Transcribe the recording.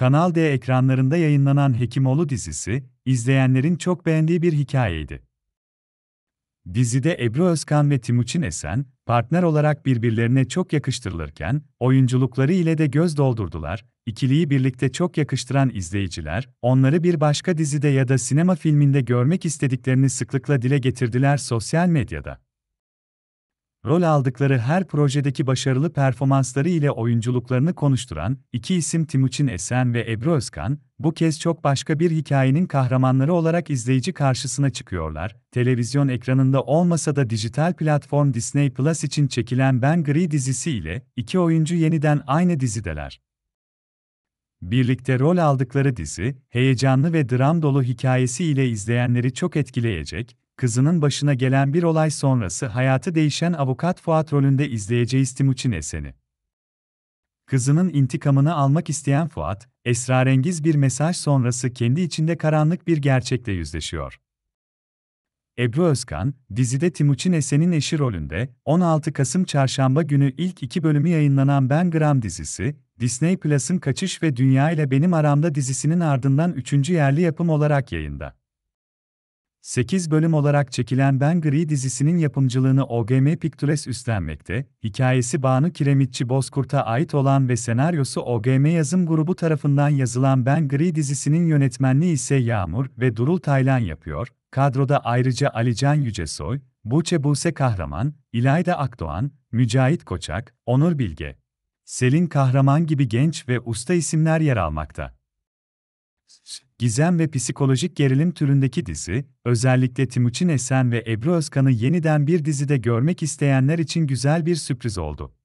Kanal D ekranlarında yayınlanan Hekimoğlu dizisi, izleyenlerin çok beğendiği bir hikayeydi. Dizide Ebru Özkan ve Timuçin Esen, partner olarak birbirlerine çok yakıştırılırken, oyunculukları ile de göz doldurdular, ikiliyi birlikte çok yakıştıran izleyiciler, onları bir başka dizide ya da sinema filminde görmek istediklerini sıklıkla dile getirdiler sosyal medyada rol aldıkları her projedeki başarılı performansları ile oyunculuklarını konuşturan iki isim Timuçin Esen ve Ebru Özkan, bu kez çok başka bir hikayenin kahramanları olarak izleyici karşısına çıkıyorlar. Televizyon ekranında olmasa da dijital platform Disney Plus için çekilen Ben Gri dizisi ile iki oyuncu yeniden aynı dizideler. Birlikte rol aldıkları dizi, heyecanlı ve dram dolu hikayesi ile izleyenleri çok etkileyecek, kızının başına gelen bir olay sonrası hayatı değişen avukat Fuat rolünde izleyeceğiz Timuçin Esen'i. Kızının intikamını almak isteyen Fuat, esrarengiz bir mesaj sonrası kendi içinde karanlık bir gerçekle yüzleşiyor. Ebru Özkan, dizide Timuçin Esen'in eşi rolünde, 16 Kasım Çarşamba günü ilk iki bölümü yayınlanan Ben Gram dizisi, Disney Plus'ın Kaçış ve Dünya ile Benim Aramda dizisinin ardından üçüncü yerli yapım olarak yayında. 8 bölüm olarak çekilen Ben Gri dizisinin yapımcılığını OGM Pictures üstlenmekte, hikayesi Banu Kiremitçi Bozkurt'a ait olan ve senaryosu OGM Yazım Grubu tarafından yazılan Ben Gri dizisinin yönetmenliği ise Yağmur ve Durul Taylan yapıyor, kadroda ayrıca Alican Yücesoy, Buçe Buse Kahraman, İlayda Akdoğan, Mücahit Koçak, Onur Bilge, Selin Kahraman gibi genç ve usta isimler yer almakta gizem ve psikolojik gerilim türündeki dizi, özellikle Timuçin Esen ve Ebru Özkan'ı yeniden bir dizide görmek isteyenler için güzel bir sürpriz oldu.